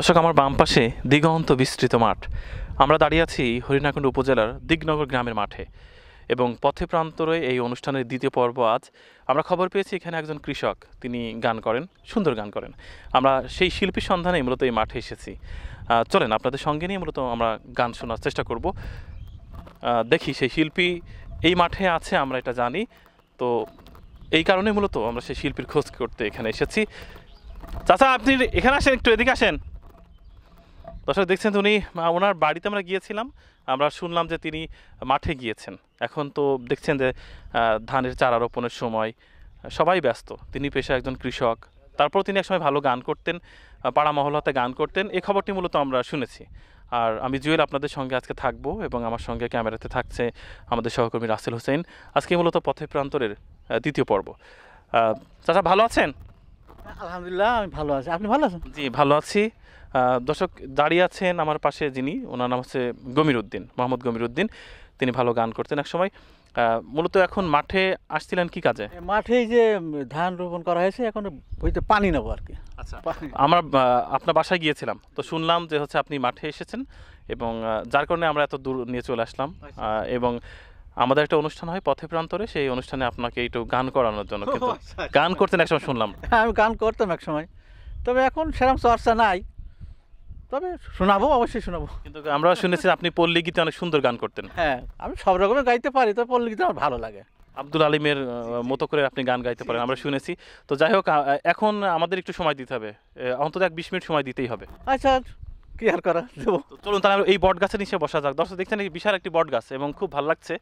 দর্শক আমার বাম পাশে দিগন্ত বিস্তৃত মাঠ আমরা দাঁড়িয়ে আছি হরিণাকুণ্ড উপজেলার দিগনগর গ্রামের মাঠে এবং পথে প্রান্তরে এই অনুষ্ঠানের দ্বিতীয় পর্ব আজ আমরা খবর পেয়েছি এখানে একজন কৃষক তিনি গান করেন সুন্দর গান করেন আমরা সেই শিল্পীর সন্ধানে মূলত এই মাঠে এসেছি চলেন আপনাদের সঙ্গে নিয়ে মূলত আমরা গান শোনার চেষ্টা করব দেখি সেই শিল্পী এই মাঠে আছে আমরা এটা জানি তো এই কারণে মূলত আমরা সেই শিল্পীর খোঁজ করতে এখানে এসেছি চাচা আপনি এখানে আসেন একটু এদিকে আসেন দর্শক দেখছেন উনি ওনার বাড়িতে আমরা গিয়েছিলাম আমরা শুনলাম যে তিনি মাঠে গিয়েছেন এখন তো দেখছেন যে ধানের চারা রোপণের সময় সবাই ব্যস্ত তিনি পেশা একজন কৃষক তারপর তিনি একসময় ভালো গান করতেন পাড়া মহলাতে গান করতেন এ খবরটি মূলত আমরা শুনেছি আর আমি জুয়েল আপনাদের সঙ্গে আজকে থাকব এবং আমার সঙ্গে ক্যামেরাতে থাকছে আমাদের সহকর্মী রাসেল হোসেন আজকে মূলত পথে প্রান্তরের দ্বিতীয় পর্ব চাচা ভালো আছেন আলহামদুলিল্লাহ আমি ভালো আছি আপনি ভালো আছেন জি ভালো আছি দর্শক দাঁড়িয়ে আছেন আমার পাশে যিনি ওনার নাম হচ্ছে গমির উদ্দিন মোহাম্মদ গমির উদ্দিন তিনি ভালো গান করতেন এক সময় মূলত এখন মাঠে আসছিলেন কি কাজে মাঠে যে ধান রোপণ করা হয়েছে এখন বইতে পানি নেবো আর কি আচ্ছা আমরা আপনার বাসায় গিয়েছিলাম তো শুনলাম যে হচ্ছে আপনি মাঠে এসেছেন এবং যার কারণে আমরা এত দূর নিয়ে চলে আসলাম আচ্ছা। এবং আমাদের একটা অনুষ্ঠান হয় পথে প্রান্তরে সেই অনুষ্ঠানে আপনাকে একটু গান করানোর জন্য কিন্তু আচ্ছা, আচ্ছা। গান করতেন একসময় শুনলাম হ্যাঁ আমি গান করতাম এক সময় তবে এখন সেরকম চর্চা নাই তবে শোনাবো অবশ্যই শোনাবো কিন্তু আমরা শুনেছি আপনি পল্লী গীতে অনেক সুন্দর গান করতেন হ্যাঁ আমি সব রকমের গাইতে পারি তো পল্লী গীতে আমার ভালো লাগে আব্দুল আলিমের মতো করে আপনি গান গাইতে পারেন আমরা শুনেছি তো যাই হোক এখন আমাদের একটু সময় দিতে হবে অন্তত এক বিশ মিনিট সময় দিতেই হবে আচ্ছা কি আর করা চলুন তাহলে এই বট গাছের নিচে বসা যাক দর্শক দেখছেন বিশাল একটি বট গাছ এবং খুব ভালো লাগছে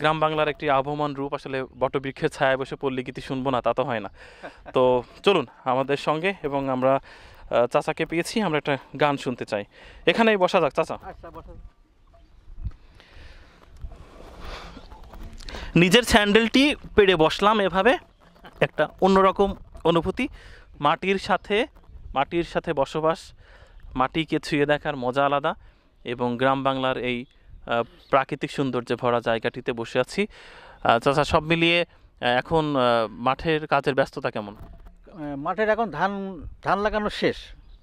গ্রাম বাংলার একটি আবহমান রূপ আসলে বটবৃক্ষের ছায়া বসে পল্লী গীতি শুনবো না তা তো হয় না তো চলুন আমাদের সঙ্গে এবং আমরা চাচাকে পেয়েছি আমরা একটা গান শুনতে চাই এখানেই বসা যাক চাচা আচ্ছা, নিজের স্যান্ডেলটি পেড়ে বসলাম এভাবে একটা অন্যরকম অনুভূতি মাটির সাথে মাটির সাথে বসবাস মাটিকে ছুঁয়ে দেখার মজা আলাদা এবং গ্রাম বাংলার এই প্রাকৃতিক সৌন্দর্যে ভরা জায়গাটিতে বসে আছি চাচা সব মিলিয়ে এখন মাঠের কাজের ব্যস্ততা কেমন মাঠের এখন ধান ধান লাগানো শেষ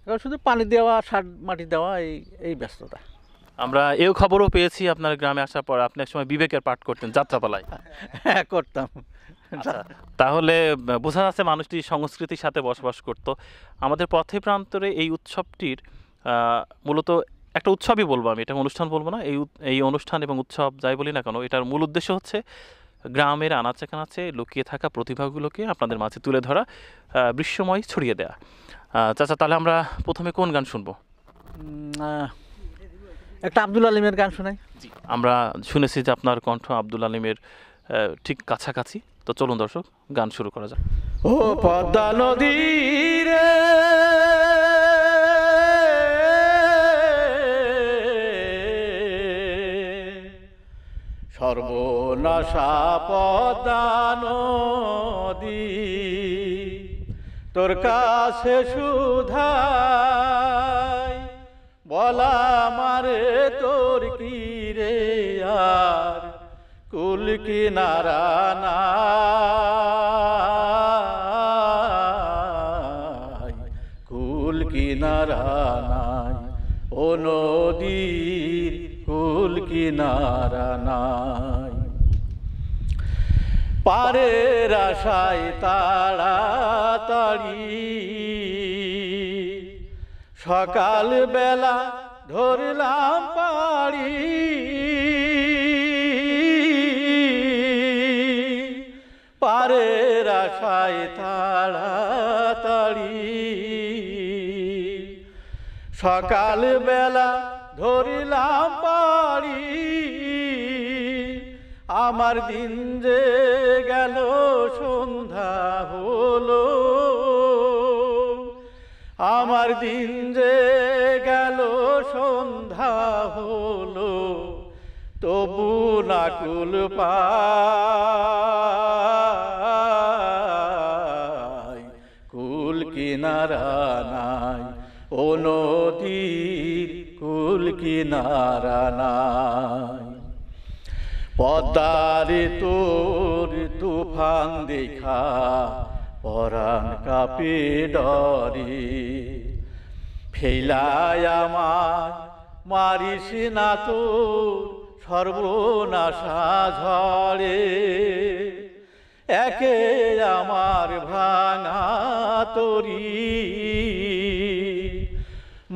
এখন শুধু পানি দেওয়া সার মাটি দেওয়া এই এই ব্যস্ততা আমরা এও খবরও পেয়েছি আপনার গ্রামে আসার পর আপনি সময় বিবেকের পাঠ করতেন যাত্রাপালায় হ্যাঁ করতাম আচ্ছা, তাহলে বোঝা যাচ্ছে মানুষটি সংস্কৃতির সাথে বসবাস করত আমাদের পথে প্রান্তরে এই উৎসবটির মূলত একটা উৎসবই বলবো আমি এটা অনুষ্ঠান বলবো না এই এই অনুষ্ঠান এবং উৎসব যাই বলি না কেন এটার মূল উদ্দেশ্য হচ্ছে গ্রামের আনাচে কানাচে লুকিয়ে থাকা প্রতিভাগুলোকে আপনাদের মাঝে তুলে ধরা বিশ্বময় ছড়িয়ে দেয়া চাচা তাহলে আমরা প্রথমে কোন গান শুনবো একটা আব্দুল আলিমের গান শোনাই আমরা শুনেছি যে আপনার কণ্ঠ আব্দুল আলিমের ঠিক কাছাকাছি তো চলুন দর্শক গান শুরু করা যাক ও পদ্মা নদী সর্বনাশা দি তোর কাছে সুধা বলা মারে তোর কি রে আর কুল কি নারানা কুল কি নারানাই ও নদী কুল কিনারা নাই পারে রাশায় তাড়াতাড়ি সকাল বেলা ধরলাম পাড়ি পারে রাশায় তাড়াতাড়ি সকাল বেলা ধরিলাম পারি আমার দিন যে গেল সন্ধ্যা হলো আমার দিন যে গেল সন্ধ্যা হলো তবু নাকুল পাই কুল কিনারা নাই ও নদী কিনারা নাই পদ্মারে তোর তুফান দেখা পরাণ কাপে ডরি ফেলায় আমার মারিস না তো সর্বনাশা ঝরে একে আমার ভাঙা তরি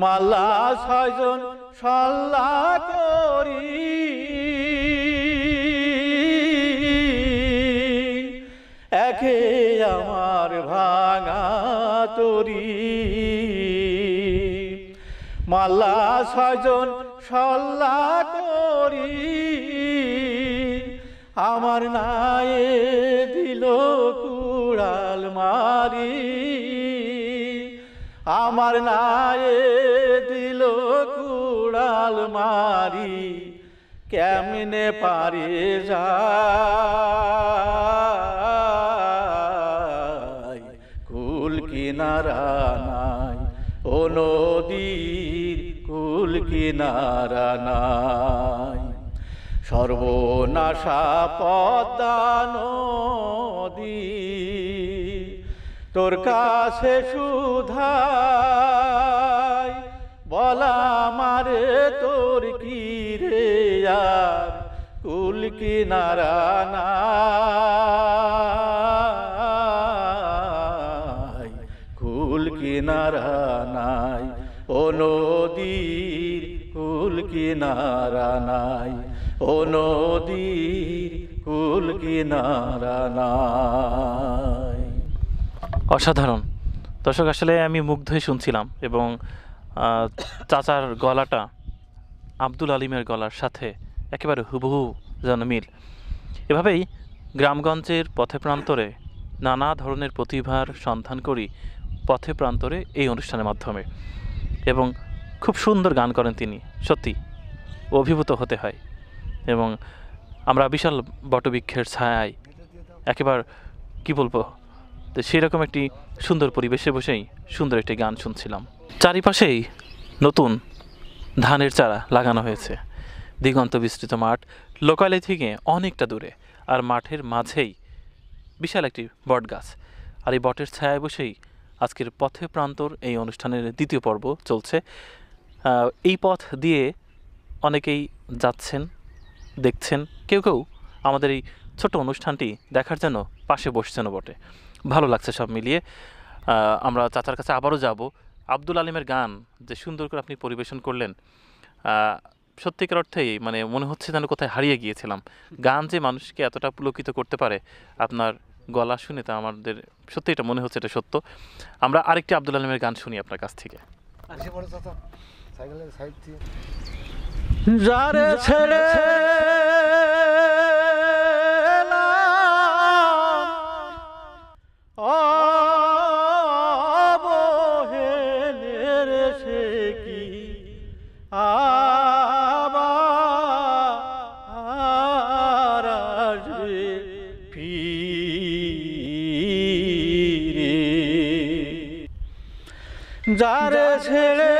মাল্লা ছয়জন সল্লা করি একে আমার ভাঙা তরি মাল্লা ছয়জন সল্লা করি আমার নায়ে দিল কুড়াল মারি আমার নায়ে আলমারি কেমনে পারে যায় কুল কিনারা নাই ও নদীর কুল কিনারা নাই সর্বনাশা পদানো নদী তোর কাছে সুধা বলা মারে তোর কি রে আর কুল কিনারা নাই কুল কি কিনারা নাই ও নদীর কুল কিনারা নাই ও নদীর কুল কিনারা নাই অসাধারণ দর্শক আসলে আমি মুগ্ধ হয়ে শুনছিলাম এবং চাচার গলাটা আব্দুল আলিমের গলার সাথে একেবারে হুবহু যেন মিল এভাবেই গ্রামগঞ্জের পথে প্রান্তরে নানা ধরনের প্রতিভার সন্ধান করি পথে প্রান্তরে এই অনুষ্ঠানের মাধ্যমে এবং খুব সুন্দর গান করেন তিনি সত্যি অভিভূত হতে হয় এবং আমরা বিশাল বটবৃক্ষের ছায়ায় একেবার কি বলবো তো সেরকম একটি সুন্দর পরিবেশে বসেই সুন্দর একটি গান শুনছিলাম চারিপাশেই নতুন ধানের চারা লাগানো হয়েছে দিগন্ত বিস্তৃত মাঠ লোকালে থেকে অনেকটা দূরে আর মাঠের মাঝেই বিশাল একটি বট গাছ আর এই বটের ছায়ায় বসেই আজকের পথে প্রান্তর এই অনুষ্ঠানের দ্বিতীয় পর্ব চলছে এই পথ দিয়ে অনেকেই যাচ্ছেন দেখছেন কেউ কেউ আমাদের এই ছোট অনুষ্ঠানটি দেখার জন্য পাশে বসছেন বটে ভালো লাগছে সব মিলিয়ে আমরা চাচার কাছে আবারও যাব আব্দুল আলিমের গান যে সুন্দর করে আপনি পরিবেশন করলেন সত্যিকার অর্থেই মানে মনে হচ্ছে যেন কোথায় হারিয়ে গিয়েছিলাম গান যে মানুষকে এতটা পুলকিত করতে পারে আপনার গলা শুনে তা আমাদের সত্যি এটা মনে হচ্ছে এটা সত্য আমরা আরেকটি আব্দুল আলিমের গান শুনি আপনার কাছ থেকে Oh, oh. যারে ছেড়ে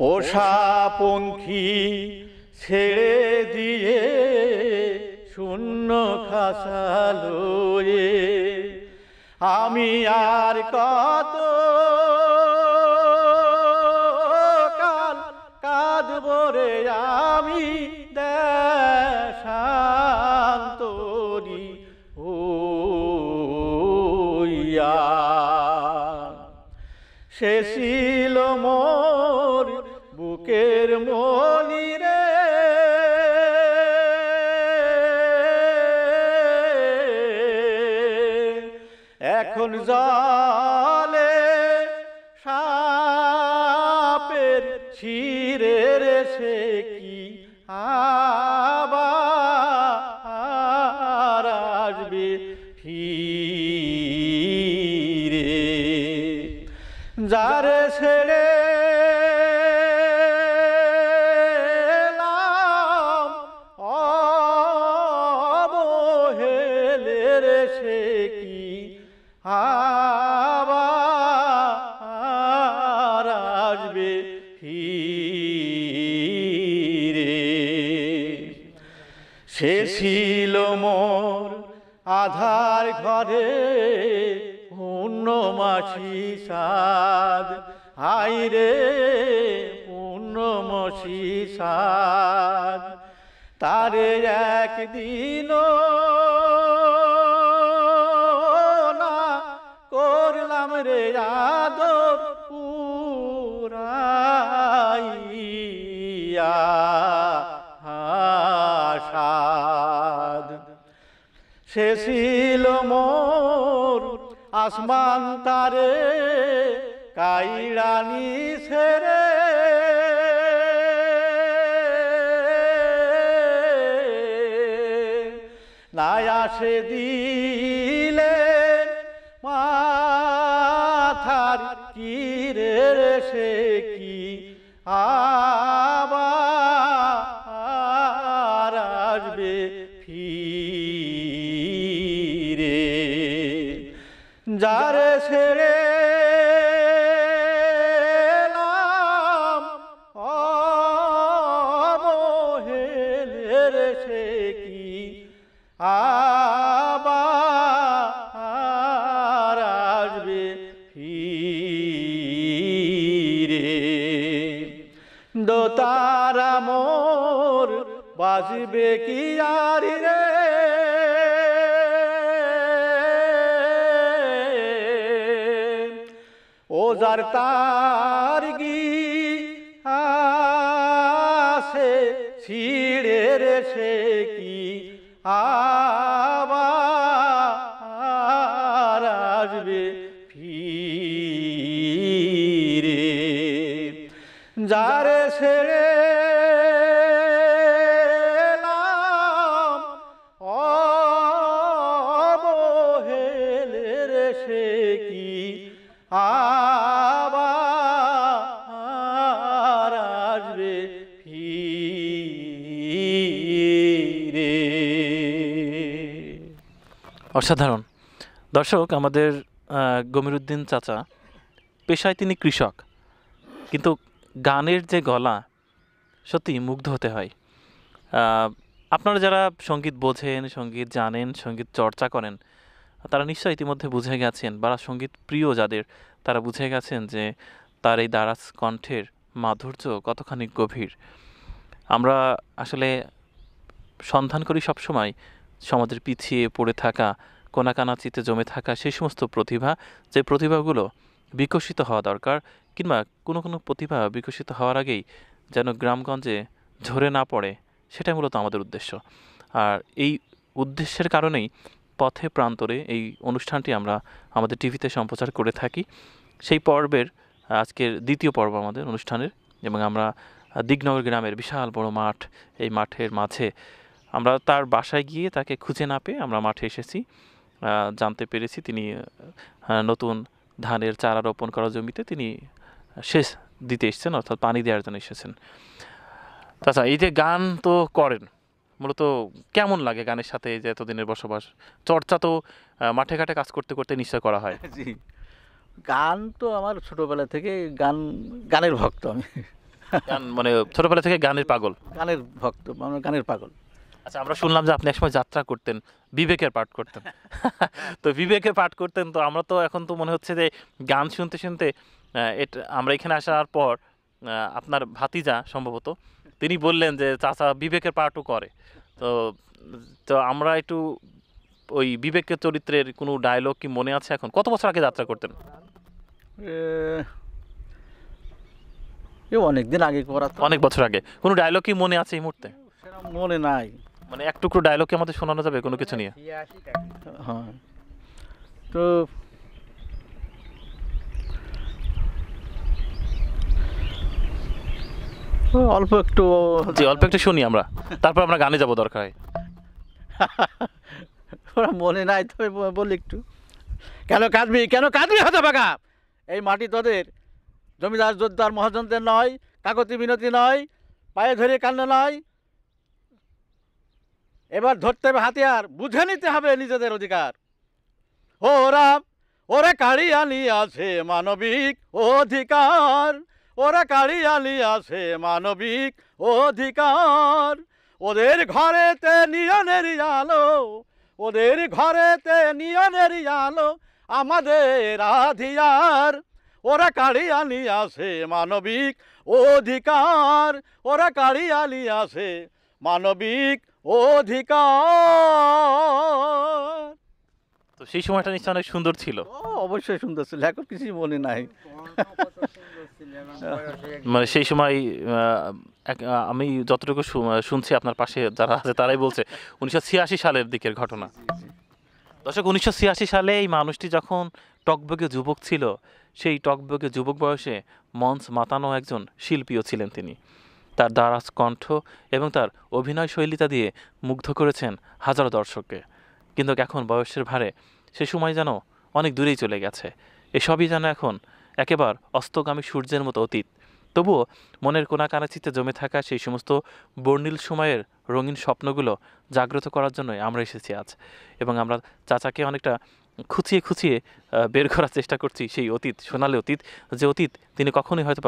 পোষা পঙ্খী ছেড়ে দিয়ে শূন্য খাসালোয়ে আমি আর কত কাল কাঁদব আমি Ah. আসমান তারে কাইরানি সেরে নাই আসে দিন বাজবে কি আর রে ও যার তার গি আছে ছিড়ে রে সে অসাধারণ দর্শক আমাদের গমিরুদ্দিন চাচা পেশায় তিনি কৃষক কিন্তু গানের যে গলা সত্যি মুগ্ধ হতে হয় আপনারা যারা সঙ্গীত বোঝেন সঙ্গীত জানেন সঙ্গীত চর্চা করেন তারা নিশ্চয়ই ইতিমধ্যে বুঝে গেছেন বা সঙ্গীত প্রিয় যাদের তারা বুঝে গেছেন যে তার এই দারাজ কণ্ঠের মাধুর্য কতখানি গভীর আমরা আসলে সন্ধান করি সবসময় সমাজের পিছিয়ে পড়ে থাকা কোনা কোনাকানাচিতে জমে থাকা সেই সমস্ত প্রতিভা যে প্রতিভাগুলো বিকশিত হওয়া দরকার কিংবা কোনো কোনো প্রতিভা বিকশিত হওয়ার আগেই যেন গ্রামগঞ্জে ঝরে না পড়ে সেটাই মূলত আমাদের উদ্দেশ্য আর এই উদ্দেশ্যের কারণেই পথে প্রান্তরে এই অনুষ্ঠানটি আমরা আমাদের টিভিতে সম্প্রচার করে থাকি সেই পর্বের আজকের দ্বিতীয় পর্ব আমাদের অনুষ্ঠানের এবং আমরা দিগনগর গ্রামের বিশাল বড় মাঠ এই মাঠের মাঝে আমরা তার বাসায় গিয়ে তাকে খুঁজে না পেয়ে আমরা মাঠে এসেছি জানতে পেরেছি তিনি নতুন ধানের চারা রোপণ করা জমিতে তিনি শেষ দিতে এসেছেন অর্থাৎ পানি দেওয়ার জন্য এসেছেন আচ্ছা এই যে গান তো করেন মূলত কেমন লাগে গানের সাথে যে এতদিনের বসবাস চর্চা তো মাঠে ঘাটে কাজ করতে করতে নিশ্চয় করা হয় জি গান তো আমার ছোটোবেলা থেকে গান গানের ভক্ত আমি গান মানে ছোটোবেলা থেকে গানের পাগল গানের ভক্ত মানে গানের পাগল আচ্ছা আমরা শুনলাম যে আপনি একসময় যাত্রা করতেন বিবেকের পাঠ করতেন তো বিবেকে পাঠ করতেন তো আমরা তো এখন তো মনে হচ্ছে যে গান শুনতে শুনতে এটা আমরা এখানে আসার পর আপনার ভাতিজা সম্ভবত তিনি বললেন যে চাচা বিবেকের পাঠও করে তো তো আমরা একটু ওই বিবেকের চরিত্রের কোনো ডায়লগ কি মনে আছে এখন কত বছর আগে যাত্রা করতেন দিন আগে করা অনেক বছর আগে কোনো ডায়লগ কি মনে আছে এই মুহূর্তে মনে নাই মানে এক টুকরো ডায়লগ কি আমাদের শোনানো যাবে কোনো কিছু নিয়ে হ্যাঁ, হ্যাঁ। তো অল্প একটু জি অল্প একটু শুনি আমরা তারপর আমরা গানে যাব দরকার ওরা মনে নাই তবে বলি একটু কেন কাঁদবি কেন কাঁদবি হতে পাকা এই মাটি তোদের জমিদার যোদ্ধার মহাজনদের নয় কাকতি বিনতি নয় পায়ে ধরে কান্না নয় এবার ধরতে হবে হাতিয়ার বুঝে নিতে হবে নিজেদের অধিকার ওরা ওরা কাড়িয়ালি আছে মানবিক অধিকার ওরা কাড়িয়া আছে মানবিক অধিকার ওদের ঘরেতে নিয়নের আলো ওদের ঘরেতে নিয়নের আলো আমাদের আধিয়ার ওরা কাড়িয়ালি আছে মানবিক অধিকার ওরা কাড়িয়া আছে মানবিক অধিকার তো সেই সময়টা নিশ্চয় অনেক সুন্দর ছিল অবশ্যই সুন্দর ছিল এখন কিছুই মনে নাই মানে সেই সময় আমি যতটুকু শুনছি আপনার পাশে যারা আছে তারাই বলছে উনিশশো সালের দিকের ঘটনা দর্শক উনিশশো সালে এই মানুষটি যখন টকবগে যুবক ছিল সেই টকবগে যুবক বয়সে মঞ্চ মাতানো একজন শিল্পীও ছিলেন তিনি তার দারাজ কণ্ঠ এবং তার অভিনয় শৈলীতা দিয়ে মুগ্ধ করেছেন হাজারো দর্শককে কিন্তু এখন বয়সের ভারে সে সময় যেন অনেক দূরেই চলে গেছে এসবই যেন এখন একেবার অস্তগামী সূর্যের মতো অতীত তবুও মনের কানাচিতে জমে থাকা সেই সমস্ত বর্ণিল সময়ের রঙিন স্বপ্নগুলো জাগ্রত করার জন্যই আমরা এসেছি আজ এবং আমরা চাচাকে অনেকটা খুঁচিয়ে খুঁচিয়ে বের করার চেষ্টা করছি সেই অতীত সোনালি অতীত যে অতীত তিনি কখনোই হয়তো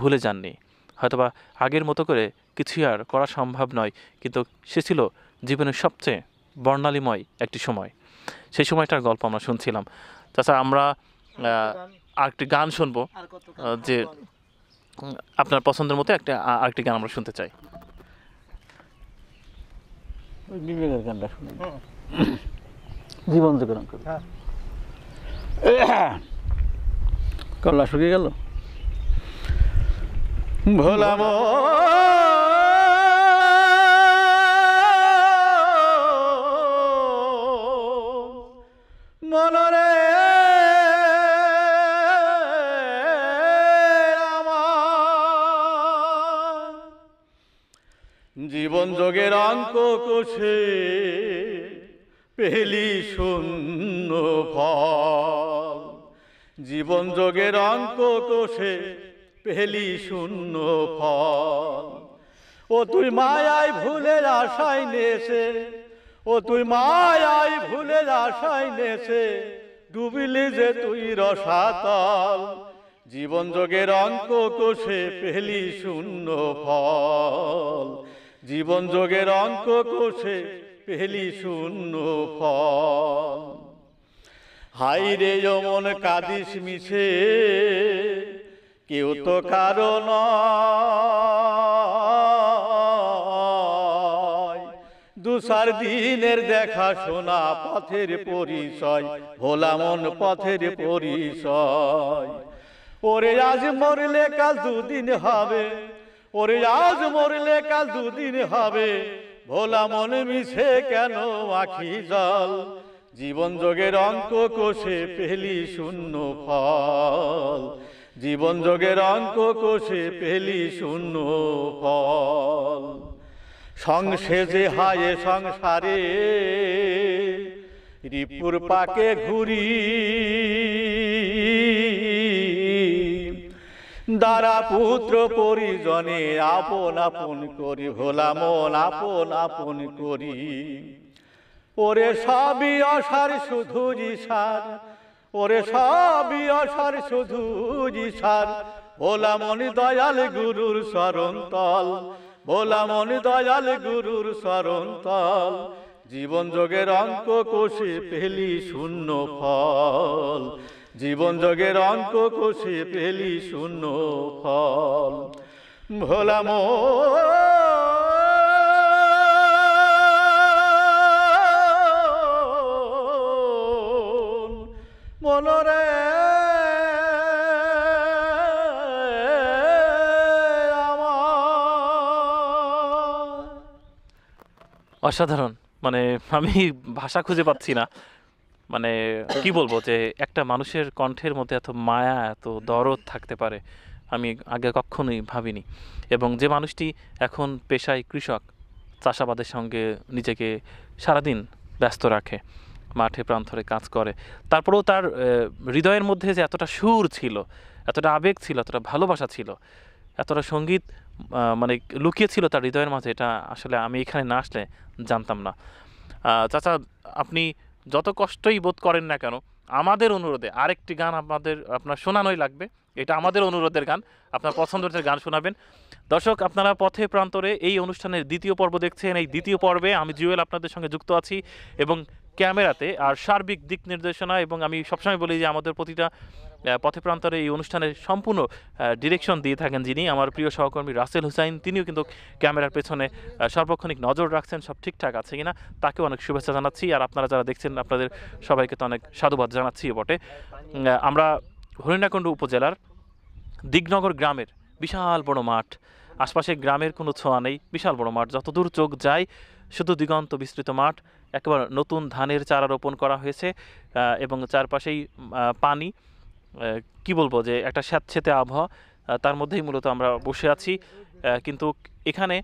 ভুলে যাননি হয়তোবা আগের মতো করে কিছুই আর করা সম্ভব নয় কিন্তু সে ছিল জীবনের সবচেয়ে বর্ণালীময় একটি সময় সেই সময়টার গল্প আমরা শুনছিলাম তাছাড়া আমরা আরেকটি গান শুনবো যে আপনার পছন্দের মতো একটা আরেকটি গান আমরা শুনতে চাই বিবেকের গানটা শুনি জীবন যোগান কল্লা হ্যাঁ। শুকিয়ে গেল ভোলাম মনরে জীবন যোগের অঙ্ক কোষে পেলি শূন্য ফল জীবন যোগের অঙ্ক কোষে পেলি শূন্য ফল ও তুই মায়ায় ভুলে আশায় নেছে ও তুই মায়ায় ভুলে আশায় নেছে ডুবিলি যে তুই রসাতল জীবন যোগের অঙ্ক কোষে পেলি শূন্য ফল জীবন যোগের অঙ্ক কোষে পেলি শূন্য ফল হাই রে যমন কাদিস মিছে কেউ তো কারণ দুসার দিনের দেখা শোনা পথের পরিচয় ভোলা মন পথের পরিচয় ওরে আজ মরলে কাল দুদিন হবে ওরে আজ মরলে কাল দুদিন হবে ভোলা মন মিশে কেন আখি জল জীবন যোগের অঙ্ক কোষে পেলি শূন্য ফল জীবন যোগের অঙ্ক কোষে পেলি শূন্য ফল সংসেজে হায়ে সংসারে রিপুর পাকে ঘুরি দ্বারা পুত্র পরিজনে আপন আপন করি ভোলা মন আপন আপন করি ওরে সবই অসার শুধু সার ওরে সবই অসার শুধু ইশার ভোলা মনি দয়াল গুরুর স্মরণ তল ভোলা মনি দয়াল গুরুর স্মরণ তল জীবন যোগের অঙ্ক কোষে পেলি শূন্য ফল জীবন যোগের অঙ্ক কোষে পেলি শূন্য ফল ভোলা মন মনরে অসাধারণ মানে আমি ভাষা খুঁজে পাচ্ছি না মানে কি বলবো যে একটা মানুষের কণ্ঠের মধ্যে এত মায়া এত দরদ থাকতে পারে আমি আগে কখনোই ভাবিনি এবং যে মানুষটি এখন পেশায় কৃষক চাষাবাদের সঙ্গে নিজেকে সারাদিন ব্যস্ত রাখে মাঠে প্রান্তরে কাজ করে তারপরেও তার হৃদয়ের মধ্যে যে এতটা সুর ছিল এতটা আবেগ ছিল এতটা ভালোবাসা ছিল এতটা সঙ্গীত মানে লুকিয়ে ছিল তার হৃদয়ের মাঝে এটা আসলে আমি এখানে না আসলে জানতাম না চাচা আপনি যত কষ্টই বোধ করেন না কেন আমাদের অনুরোধে আরেকটি গান আমাদের আপনার শোনানোই লাগবে এটা আমাদের অনুরোধের গান আপনার পছন্দের গান শোনাবেন দর্শক আপনারা পথে প্রান্তরে এই অনুষ্ঠানের দ্বিতীয় পর্ব দেখছেন এই দ্বিতীয় পর্বে আমি জুয়েল আপনাদের সঙ্গে যুক্ত আছি এবং ক্যামেরাতে আর সার্বিক দিক নির্দেশনা এবং আমি সবসময় বলি যে আমাদের প্রতিটা পথে প্রান্তরে এই অনুষ্ঠানের সম্পূর্ণ ডিরেকশন দিয়ে থাকেন যিনি আমার প্রিয় সহকর্মী রাসেল হুসাইন তিনিও কিন্তু ক্যামেরার পেছনে সার্বক্ষণিক নজর রাখছেন সব ঠিকঠাক আছে কিনা তাকে অনেক শুভেচ্ছা জানাচ্ছি আর আপনারা যারা দেখছেন আপনাদের সবাইকে তো অনেক সাধুবাদ জানাচ্ছি বটে আমরা হরিণাকুণ্ড উপজেলার দিগনগর গ্রামের বিশাল বড় মাঠ আশপাশে গ্রামের কোনো ছোঁয়া নেই বিশাল বড় মাঠ যতদূর চোখ যায় শুধু দিগন্ত বিস্তৃত মাঠ একবার নতুন ধানের চারা রোপণ করা হয়েছে এবং চারপাশেই পানি কি বলবো যে একটা স্যাঁতসেঁতে আবহাওয়া তার মধ্যেই মূলত আমরা বসে আছি কিন্তু এখানে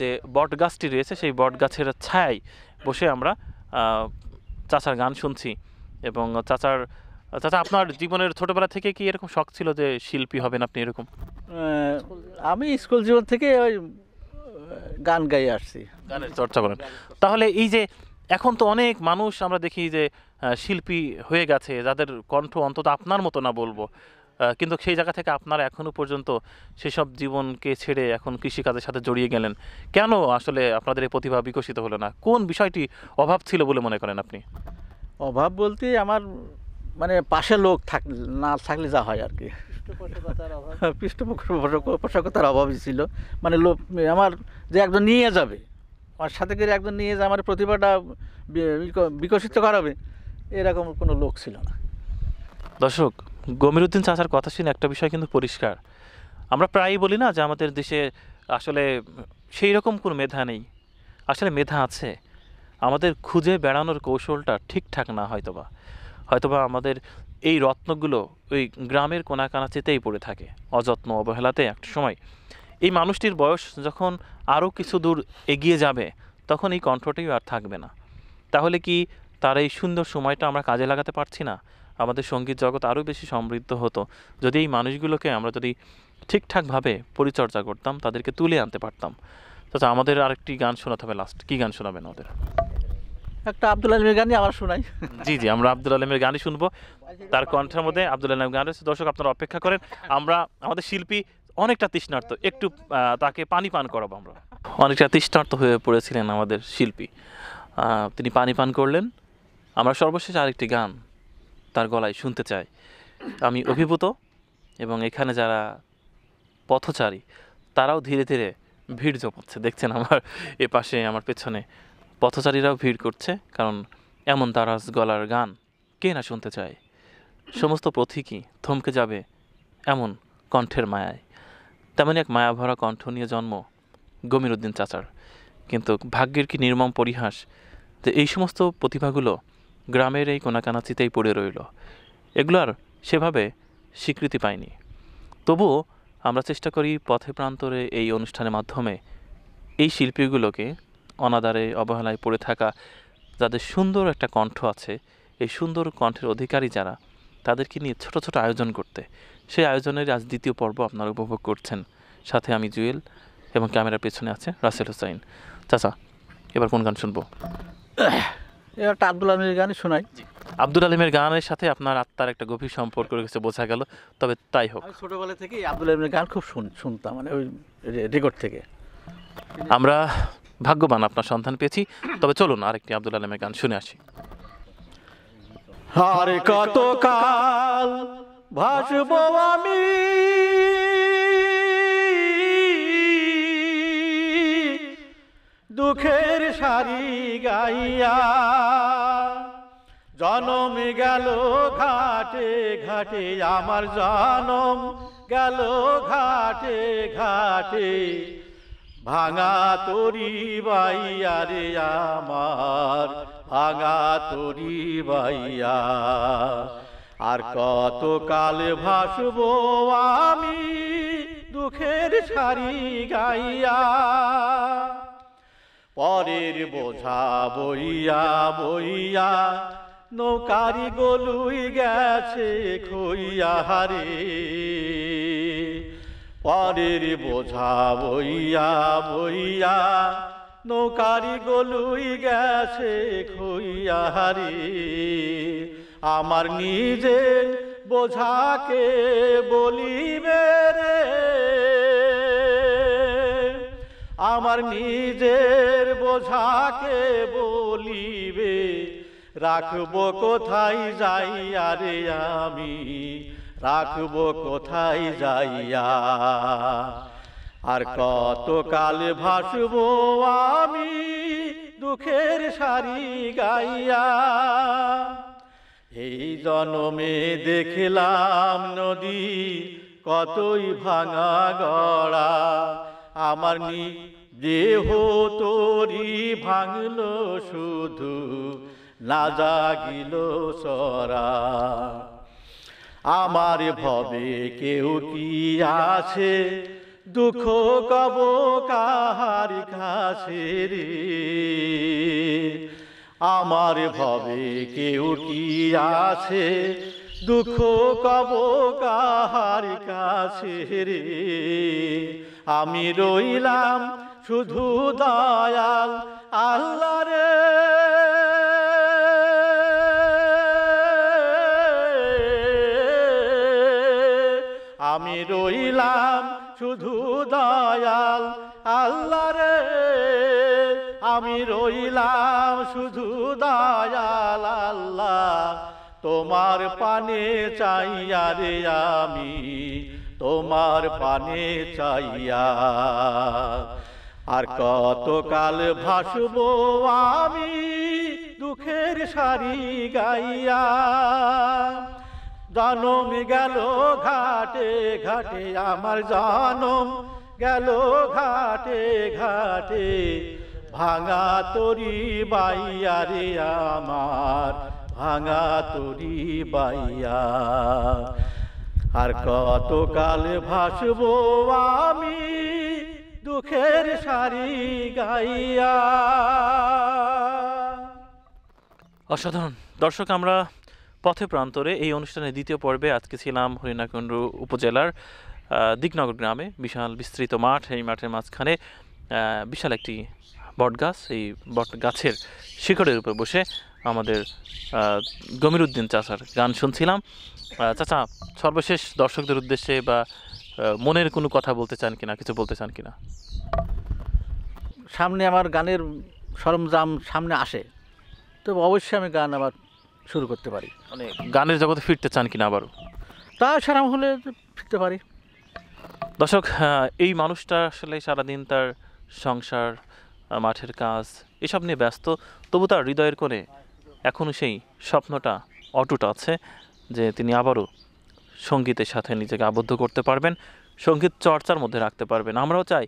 যে বট গাছটি রয়েছে সেই বট গাছের ছায় বসে আমরা চাচার গান শুনছি এবং চাচার চাচা আপনার জীবনের ছোটোবেলা থেকে কি এরকম শখ ছিল যে শিল্পী হবেন আপনি এরকম আমি স্কুল জীবন থেকে ওই গান গাই আসছি গানের চর্চা করেন তাহলে এই যে এখন তো অনেক মানুষ আমরা দেখি যে শিল্পী হয়ে গেছে যাদের কণ্ঠ অন্তত আপনার মতো না বলবো কিন্তু সেই জায়গা থেকে আপনারা এখনও পর্যন্ত সেসব জীবনকে ছেড়ে এখন কৃষিকাজের সাথে জড়িয়ে গেলেন কেন আসলে আপনাদের এই প্রতিভা বিকশিত হলো না কোন বিষয়টি অভাব ছিল বলে মনে করেন আপনি অভাব বলতে আমার মানে পাশে লোক থাক না থাকলে যা হয় আর কি পৃষ্ঠপোষকতার অভাবই ছিল মানে লোক আমার যে একজন নিয়ে যাবে আমার সাথে করে একজন নিয়ে যে আমার প্রতিভাটা বিকশিত করাবে এরকম কোনো লোক ছিল না দর্শক গমিরুদ্দিন চাচার কথা শুনে একটা বিষয় কিন্তু পরিষ্কার আমরা প্রায়ই বলি না যে আমাদের দেশে আসলে সেই রকম কোনো মেধা নেই আসলে মেধা আছে আমাদের খুঁজে বেড়ানোর কৌশলটা ঠিকঠাক না হয়তোবা হয়তোবা আমাদের এই রত্নগুলো ওই গ্রামের কানাচেতেই পড়ে থাকে অযত্ন অবহেলাতে একটা সময় এই মানুষটির বয়স যখন আরও কিছু দূর এগিয়ে যাবে তখন এই কণ্ঠটিও আর থাকবে না তাহলে কি তার এই সুন্দর সময়টা আমরা কাজে লাগাতে পারছি না আমাদের সঙ্গীত জগৎ আরও বেশি সমৃদ্ধ হতো যদি এই মানুষগুলোকে আমরা যদি ঠিকঠাকভাবে পরিচর্যা করতাম তাদেরকে তুলে আনতে পারতাম আচ্ছা আমাদের আরেকটি গান শোনাতে হবে লাস্ট কী গান শোনাবেন ওদের একটা আব্দুল আলমের গানই আবার শোনাই জি জি আমরা আব্দুল আলমের গানই শুনবো তার কণ্ঠের মধ্যে আব্দুল আলম গান রয়েছে দর্শক আপনারা অপেক্ষা করেন আমরা আমাদের শিল্পী অনেকটা তৃষ্ণার্ত একটু তাকে পানি পান করাবো আমরা অনেকটা তৃষ্ণার্ত হয়ে পড়েছিলেন আমাদের শিল্পী তিনি পানি পান করলেন আমরা সর্বশেষ আরেকটি গান তার গলায় শুনতে চাই আমি অভিভূত এবং এখানে যারা পথচারী তারাও ধীরে ধীরে ভিড় জমাচ্ছে দেখছেন আমার এ পাশে আমার পেছনে পথচারীরাও ভিড় করছে কারণ এমন দারাজ গলার গান কে না শুনতে চায় সমস্ত পথিকই থমকে যাবে এমন কণ্ঠের মায়ায় তেমনই এক মায়াভরা কণ্ঠ নিয়ে জন্ম গমির উদ্দিন চাচার কিন্তু ভাগ্যের কি নির্মম পরিহাস যে এই সমস্ত প্রতিভাগুলো গ্রামের এই কোনাকানাচিতেই পড়ে রইল এগুলো আর সেভাবে স্বীকৃতি পায়নি তবুও আমরা চেষ্টা করি পথে প্রান্তরে এই অনুষ্ঠানের মাধ্যমে এই শিল্পীগুলোকে অনাদারে অবহেলায় পড়ে থাকা যাদের সুন্দর একটা কণ্ঠ আছে এই সুন্দর কণ্ঠের অধিকারী যারা তাদেরকে নিয়ে ছোট ছোট আয়োজন করতে সেই আয়োজনের আজ দ্বিতীয় পর্ব আপনারা উপভোগ করছেন সাথে আমি জুয়েল এবং ক্যামেরার পেছনে আছে রাসেল হোসাইন চাচা এবার কোন গান শুনবো একটা আব্দুল আলমের গানই শোনাই আব্দুল আলিমের গানের সাথে আপনার আত্মার একটা গভীর সম্পর্ক রয়েছে বোঝা গেল তবে তাই হোক ছোটবেলা থেকে আব্দুল আলিমের গান খুব শুনতাম মানে ওই রেকর্ড থেকে আমরা ভাগ্যবান আপনার সন্ধান পেয়েছি তবে চলুন আরেকটি আব্দুল আলমের গান শুনে আসি আরে কত কাল ভাসবো আমি দুঃখের সারি গাইয়া জনম গেল ঘাটে ঘাটে আমার জনম গেল ঘাটে ঘাটে ভাঙা তরি বাইয়া রে আমার ভাঙা তরি বাইয়া আর কত কাল ভাসব আমি দুঃখের সারি গাইয়া পরের বোঝা বইয়া বইয়া নৌকারি গলুই গেছে খইয়া হারে পরের বোঝা বইয়া বইয়া নৌকারি গলুই গেছে খইয়া হারে আমার নিজের বোঝাকে বলিবে রে আমার নিজের বোঝাকে বলিবে রাখব কোথায় যাই আরে আমি রাখব কোথায় যাইয়া আর কতকাল ভাসব আমি দুঃখের সারি গাইয়া এই জনমে দেখলাম নদী কতই ভাঙা গড়া আমার নি দেহ তোরি ভাঙল শুধু না জাগিল সরা আমার ভবে কেউ কি আছে দুঃখ কব কাহার কাছে রে আমার ভবে কেউ কি আছে দুঃখ কব কাহার কাছে রে আমি রইলাম শুধু দয়াল আল্লাহ রে আমি রইলাম শুধু দয়াল আল্লাহ রে আমি রইলাম শুধু দয়াল তোমার পানে চাইয়া রে আমি তোমার পানে চাইয়া আর কতকাল ভাসব আমি দুঃখের সারি গাইয়া জনম গেল ঘাটে ঘাটে আমার জনম গেল ঘাটে ঘাটে ভাঙা তরি বাইয়া রে আমার ভাঙা তরি বাইয়া আর কতকাল ভাসব আমি দুঃখের সারি গাইয়া অসাধারণ দর্শক আমরা পথে প্রান্তরে এই অনুষ্ঠানের দ্বিতীয় পর্বে আজকে ছিলাম হরিণাকুণ্ডু উপজেলার দিকনগর গ্রামে বিশাল বিস্তৃত মাঠ এই মাঠের মাঝখানে বিশাল একটি বটগাছ এই বট গাছের শিকড়ের উপর বসে আমাদের গমিরুদ্দিন চাচার গান শুনছিলাম চাচা সর্বশেষ দর্শকদের উদ্দেশ্যে বা মনের কোনো কথা বলতে চান কিনা কিছু বলতে চান কিনা সামনে আমার গানের সরঞ্জাম সামনে আসে তবে অবশ্যই আমি গান আবার শুরু করতে পারি মানে গানের জগতে ফিরতে চান কিনা আবারও তা সারাম হলে ফিরতে পারি দর্শক এই মানুষটা আসলে সারাদিন তার সংসার মাঠের কাজ এসব নিয়ে ব্যস্ত তবু তার হৃদয়ের কোণে এখনও সেই স্বপ্নটা অটুট আছে যে তিনি আবারও সঙ্গীতের সাথে নিজেকে আবদ্ধ করতে পারবেন সঙ্গীত চর্চার মধ্যে রাখতে পারবেন আমরাও চাই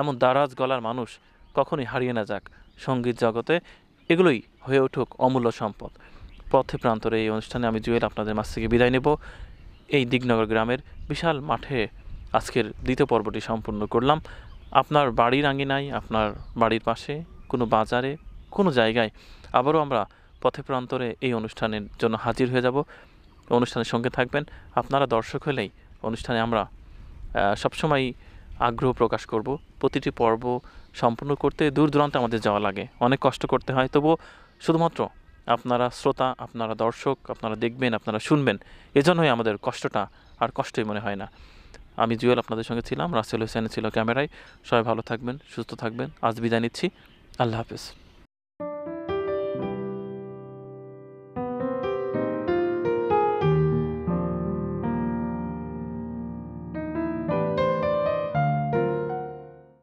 এমন দারাজ গলার মানুষ কখনোই হারিয়ে না যাক সঙ্গীত জগতে এগুলোই হয়ে উঠুক অমূল্য সম্পদ পথে প্রান্তরে এই অনুষ্ঠানে আমি জুয়েল আপনাদের মাছ থেকে বিদায় নেব এই দিগনগর গ্রামের বিশাল মাঠে আজকের দ্বিতীয় পর্বটি সম্পূর্ণ করলাম আপনার বাড়ির আঙিনায় আপনার বাড়ির পাশে কোনো বাজারে কোনো জায়গায় আবারও আমরা পথে প্রান্তরে এই অনুষ্ঠানের জন্য হাজির হয়ে যাব অনুষ্ঠানের সঙ্গে থাকবেন আপনারা দর্শক হলেই অনুষ্ঠানে আমরা সবসময় আগ্রহ প্রকাশ করব প্রতিটি পর্ব সম্পূর্ণ করতে দূর দূরান্তে আমাদের যাওয়া লাগে অনেক কষ্ট করতে হয় তবুও শুধুমাত্র আপনারা শ্রোতা আপনারা দর্শক আপনারা দেখবেন আপনারা শুনবেন এজন্যই আমাদের কষ্টটা আর কষ্টই মনে হয় না আমি জুয়েল আপনাদের সঙ্গে ছিলাম রাসেল হোসেন ছিল ক্যামেরায় সবাই ভালো থাকবেন সুস্থ থাকবেন আজ বিদায় নিচ্ছি আল্লাহ হাফেজ